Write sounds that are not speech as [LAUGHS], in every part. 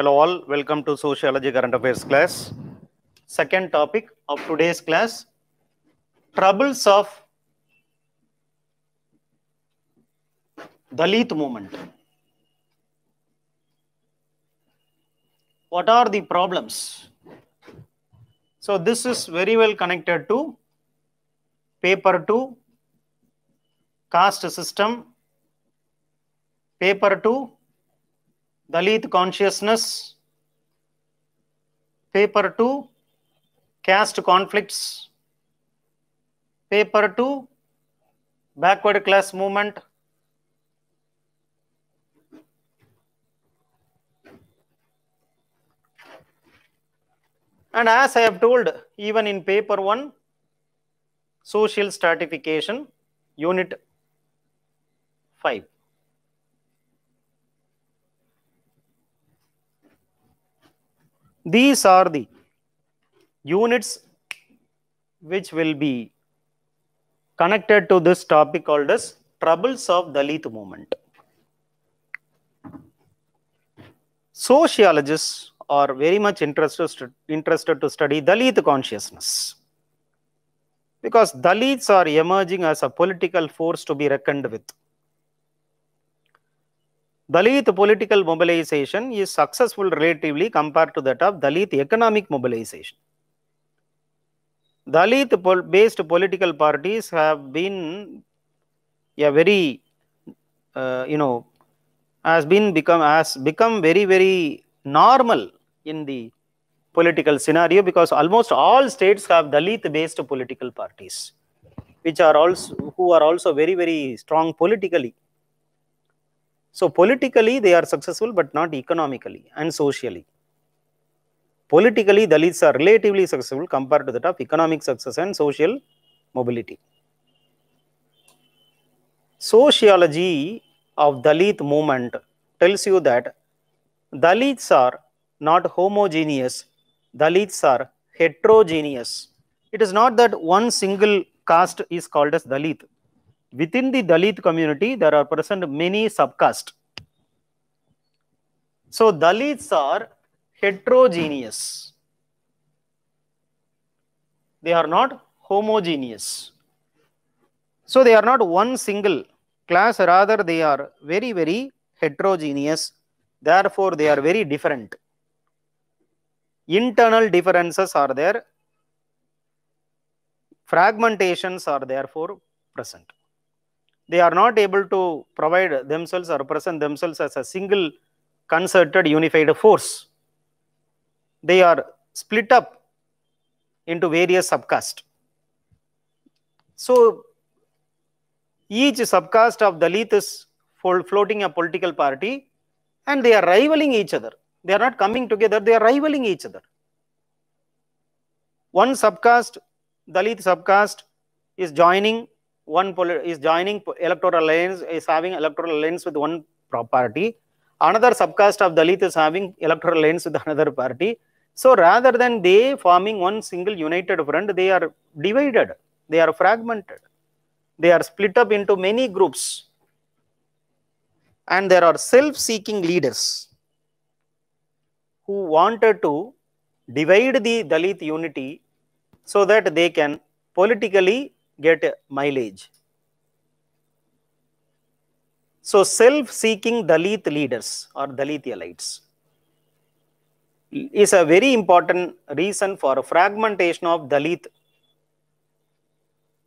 Hello all, welcome to Sociology Current Affairs class. Second topic of today's class, troubles of Dalit movement. What are the problems? So this is very well connected to paper 2, caste system, paper 2, Dalit consciousness, paper 2, caste conflicts, paper 2, backward class movement, And as I have told, even in paper one, social stratification, unit five. These are the units which will be connected to this topic called as troubles of Dalit movement. Sociologists are very much interested, interested to study Dalit consciousness because Dalits are emerging as a political force to be reckoned with. Dalit political mobilization is successful relatively compared to that of Dalit economic mobilization. Dalit pol based political parties have been a very, uh, you know, has been become has become very very normal in the political scenario because almost all states have Dalit based political parties, which are also who are also very very strong politically so, politically they are successful but not economically and socially. Politically Dalits are relatively successful compared to that of economic success and social mobility. Sociology of Dalit movement tells you that Dalits are not homogeneous, Dalits are heterogeneous. It is not that one single caste is called as Dalit within the Dalit community, there are present many subcastes. So Dalits are heterogeneous. They are not homogeneous. So they are not one single class, rather they are very, very heterogeneous. Therefore, they are very different. Internal differences are there. Fragmentations are therefore present they are not able to provide themselves or present themselves as a single concerted unified force. They are split up into various subcastes. So each subcaste of Dalit is floating a political party and they are rivaling each other. They are not coming together, they are rivaling each other. One subcaste, Dalit subcaste, is joining one is joining electoral alliance is having electoral alliance with one party. Another subcaste of Dalit is having electoral alliance with [LAUGHS] another party. So rather than they forming one single united front, they are divided. They are fragmented. They are split up into many groups. And there are self-seeking leaders who wanted to divide the Dalit unity so that they can politically get mileage. So self-seeking Dalit leaders or Dalit elites is a very important reason for fragmentation of Dalit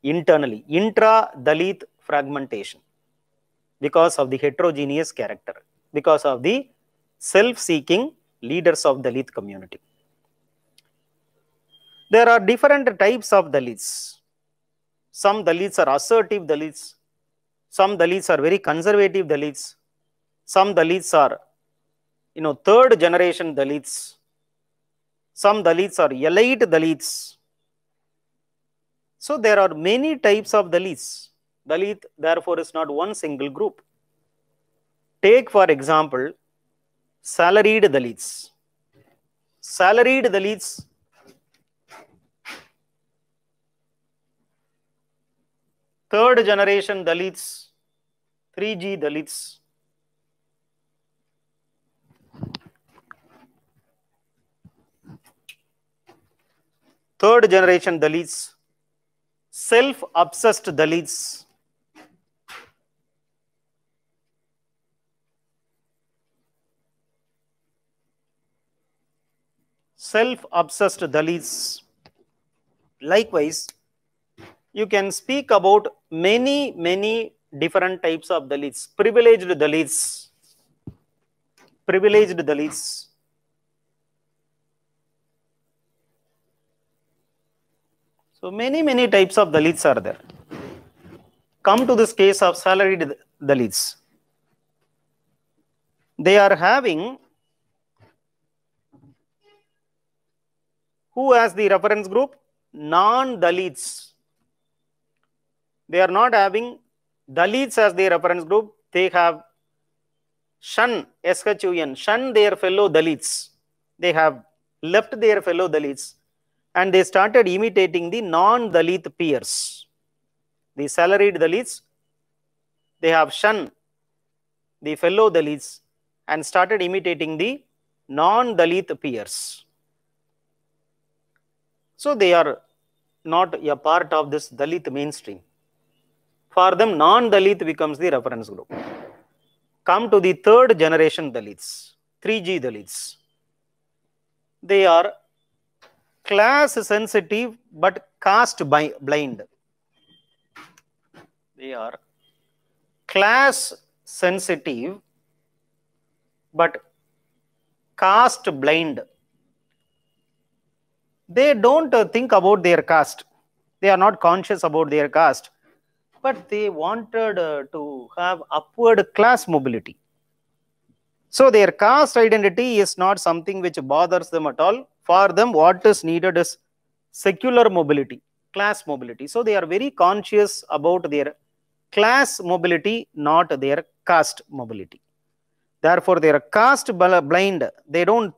internally, intra-Dalit fragmentation because of the heterogeneous character, because of the self-seeking leaders of Dalit community. There are different types of Dalits. Some Dalits are assertive Dalits. Some Dalits are very conservative Dalits. Some Dalits are, you know, third generation Dalits. Some Dalits are elite Dalits. So there are many types of Dalits. Dalit, therefore, is not one single group. Take, for example, salaried Dalits. Salaried Dalits third generation Dalits, 3G Dalits. Third generation Dalits, self-obsessed Dalits. Self-obsessed Dalits. Likewise, you can speak about many, many different types of Dalits, privileged Dalits, privileged Dalits. So many, many types of Dalits are there. Come to this case of salaried Dalits. They are having who as the reference group? Non-Dalits they are not having Dalits as their reference group. They have shun, S-H-U-N, shun their fellow Dalits. They have left their fellow Dalits and they started imitating the non-Dalit peers. The salaried Dalits, they have shun the fellow Dalits and started imitating the non-Dalit peers. So they are not a part of this Dalit mainstream. For them, non-Dalit becomes the reference group. Come to the third generation Dalits, 3G Dalits. They are class sensitive but caste blind. They are class sensitive but caste blind. They don't think about their caste. They are not conscious about their caste but they wanted uh, to have upward class mobility. So their caste identity is not something which bothers them at all. For them, what is needed is secular mobility, class mobility. So they are very conscious about their class mobility, not their caste mobility. Therefore, they are caste blind. They don't,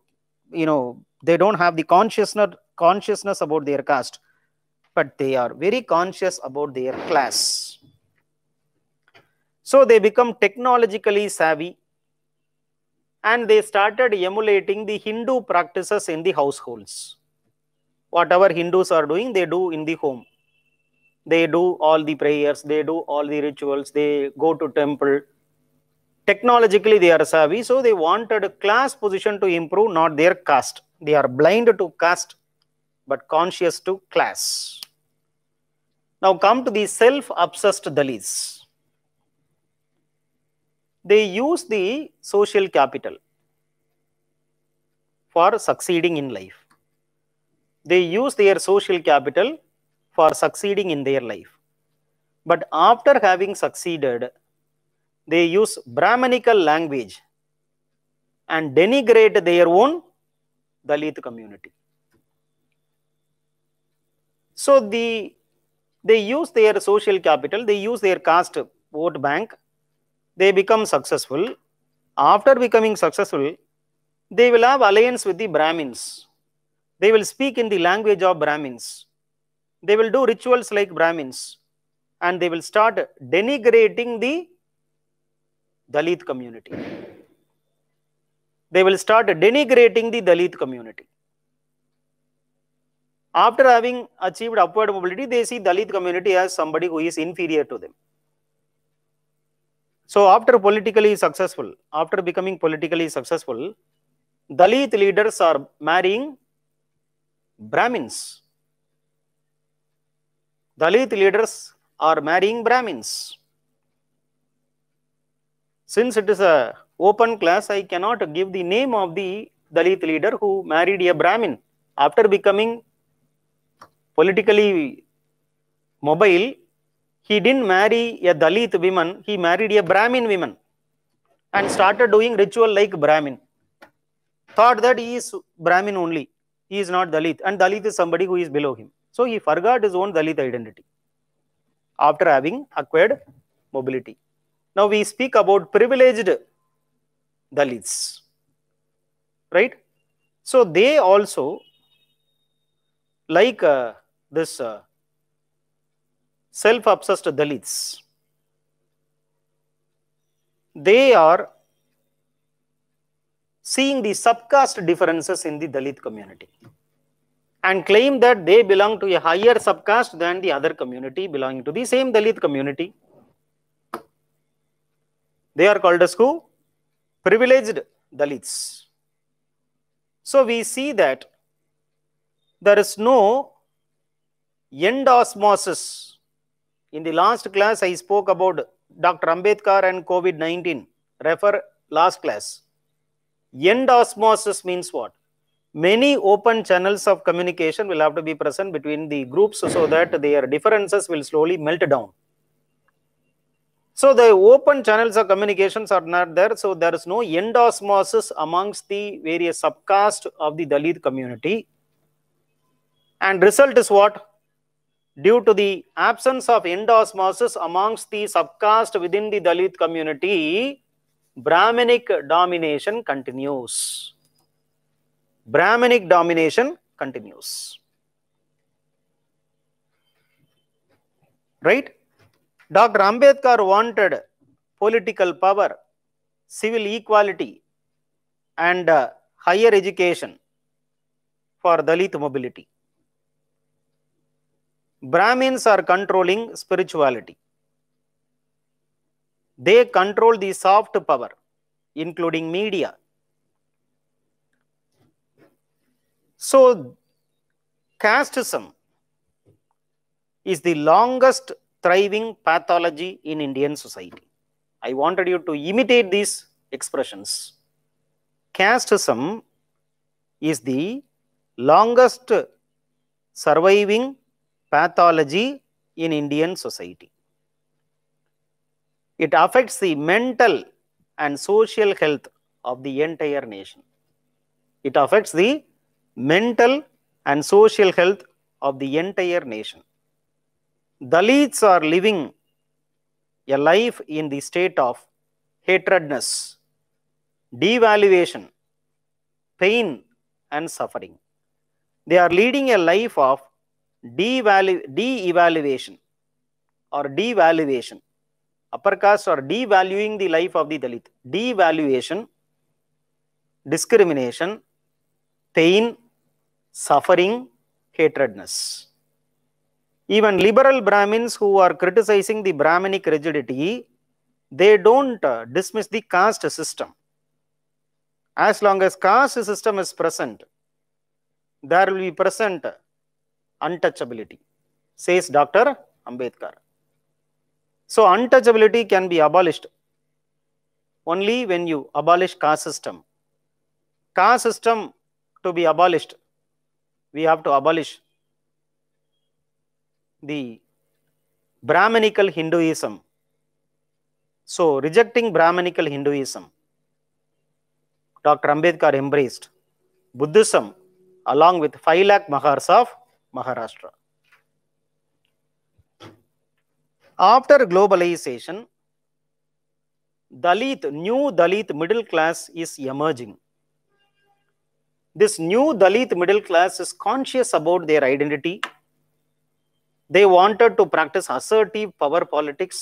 you know, they don't have the consciousness consciousness about their caste, but they are very conscious about their class. So they become technologically savvy and they started emulating the Hindu practices in the households. Whatever Hindus are doing, they do in the home. They do all the prayers, they do all the rituals, they go to temple. Technologically, they are savvy, so they wanted a class position to improve, not their caste. They are blind to caste, but conscious to class. Now come to the self-obsessed Dalits they use the social capital for succeeding in life. They use their social capital for succeeding in their life. But after having succeeded, they use Brahmanical language and denigrate their own Dalit community. So the, they use their social capital, they use their caste vote bank they become successful. After becoming successful, they will have alliance with the Brahmins. They will speak in the language of Brahmins. They will do rituals like Brahmins. And they will start denigrating the Dalit community. They will start denigrating the Dalit community. After having achieved upward mobility, they see Dalit community as somebody who is inferior to them. So after politically successful, after becoming politically successful, Dalit leaders are marrying Brahmins. Dalit leaders are marrying Brahmins. Since it is a open class, I cannot give the name of the Dalit leader who married a Brahmin. After becoming politically mobile, he didn't marry a Dalit woman, he married a Brahmin woman and started doing ritual like Brahmin. Thought that he is Brahmin only, he is not Dalit, and Dalit is somebody who is below him. So he forgot his own Dalit identity after having acquired mobility. Now we speak about privileged Dalits, right? So they also, like uh, this uh, self-obsessed Dalits. They are seeing the subcaste differences in the Dalit community and claim that they belong to a higher subcaste than the other community belonging to the same Dalit community. They are called as who? Privileged Dalits. So we see that there is no endosmosis. In the last class, I spoke about Dr. Ambedkar and COVID-19. Refer last class. End osmosis means what? Many open channels of communication will have to be present between the groups so that their differences will slowly melt down. So the open channels of communications are not there. So there is no end osmosis amongst the various subcaste of the Dalit community. And result is what? due to the absence of endosmosis amongst the subcaste within the Dalit community, Brahminic domination continues. Brahminic domination continues. Right? Dr. Ambedkar wanted political power, civil equality, and uh, higher education for Dalit mobility. Brahmins are controlling spirituality. They control the soft power, including media. So, casteism is the longest thriving pathology in Indian society. I wanted you to imitate these expressions. Casteism is the longest surviving pathology in Indian society. It affects the mental and social health of the entire nation. It affects the mental and social health of the entire nation. Dalits are living a life in the state of hatredness, devaluation, pain and suffering. They are leading a life of de-evaluation or devaluation upper caste or devaluing the life of the dalit devaluation discrimination pain suffering hatredness even liberal brahmins who are criticizing the brahminic rigidity they don't uh, dismiss the caste system as long as caste system is present there will be present untouchability, says Dr. Ambedkar. So untouchability can be abolished only when you abolish caste system. Caste system to be abolished, we have to abolish the Brahmanical Hinduism. So rejecting Brahmanical Hinduism, Dr. Ambedkar embraced Buddhism along with 5 lakh of Maharashtra. After globalization, Dalit, new Dalit middle class is emerging. This new Dalit middle class is conscious about their identity. They wanted to practice assertive power politics.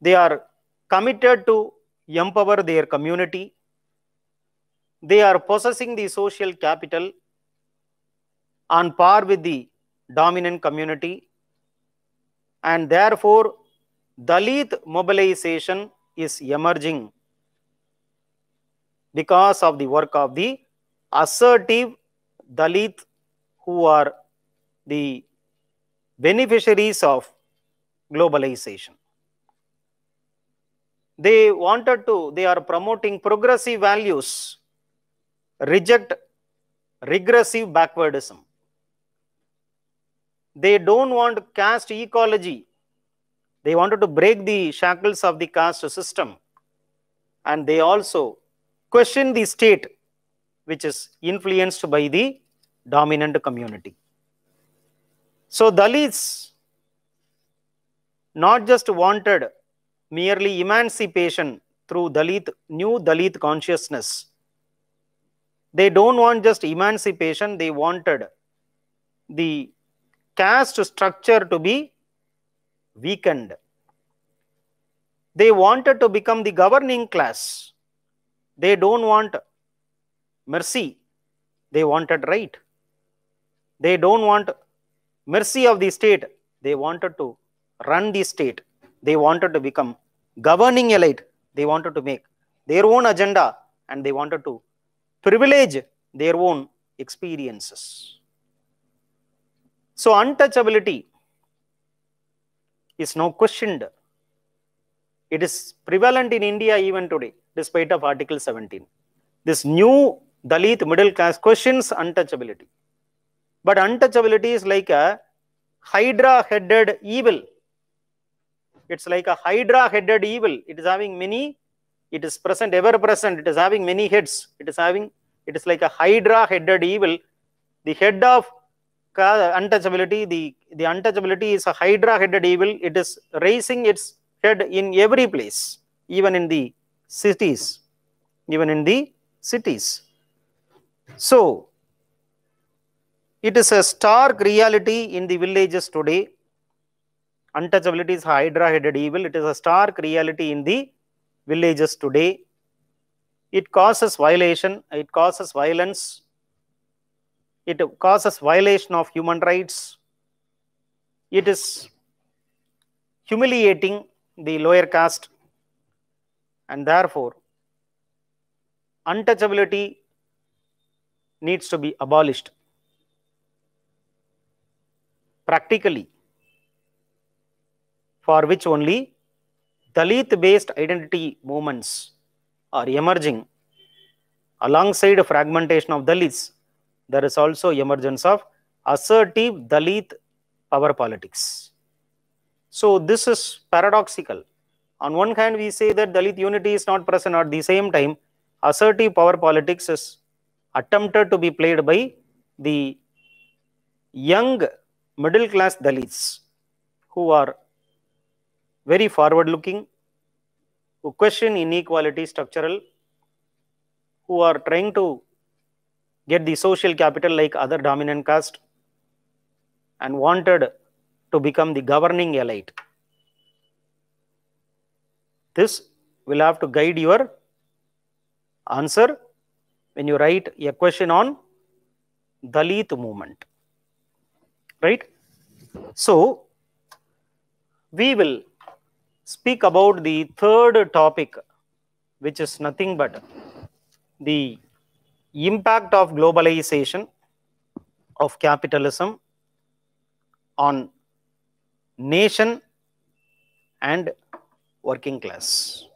They are committed to empower their community. They are possessing the social capital on par with the dominant community and therefore Dalit mobilization is emerging because of the work of the assertive Dalit who are the beneficiaries of globalization. They wanted to, they are promoting progressive values, reject regressive backwardism they don't want caste ecology. They wanted to break the shackles of the caste system. And they also question the state, which is influenced by the dominant community. So Dalits not just wanted merely emancipation through Dalit, new Dalit consciousness. They don't want just emancipation, they wanted the caste structure to be weakened. They wanted to become the governing class. They don't want mercy. They wanted right. They don't want mercy of the state. They wanted to run the state. They wanted to become governing elite. They wanted to make their own agenda and they wanted to privilege their own experiences. So untouchability is now questioned. It is prevalent in India even today, despite of Article 17. This new Dalit middle class questions untouchability. But untouchability is like a hydra-headed evil. It's like a hydra-headed evil. It is having many, it is present, ever present. It is having many heads. It is having, it is like a hydra-headed evil. The head of untouchability the the untouchability is a hydra headed evil it is raising its head in every place even in the cities even in the cities so it is a stark reality in the villages today untouchability is hydra headed evil it is a stark reality in the villages today it causes violation it causes violence it causes violation of human rights. It is humiliating the lower caste and therefore untouchability needs to be abolished. Practically, for which only Dalit based identity movements are emerging alongside fragmentation of Dalits there is also emergence of assertive Dalit power politics. So this is paradoxical. On one hand, we say that Dalit unity is not present at the same time. Assertive power politics is attempted to be played by the young middle class Dalits who are very forward looking, who question inequality structural, who are trying to get the social capital like other dominant caste and wanted to become the governing elite. This will have to guide your answer when you write a question on Dalit movement. Right? So, we will speak about the third topic, which is nothing but the impact of globalization of capitalism on nation and working class.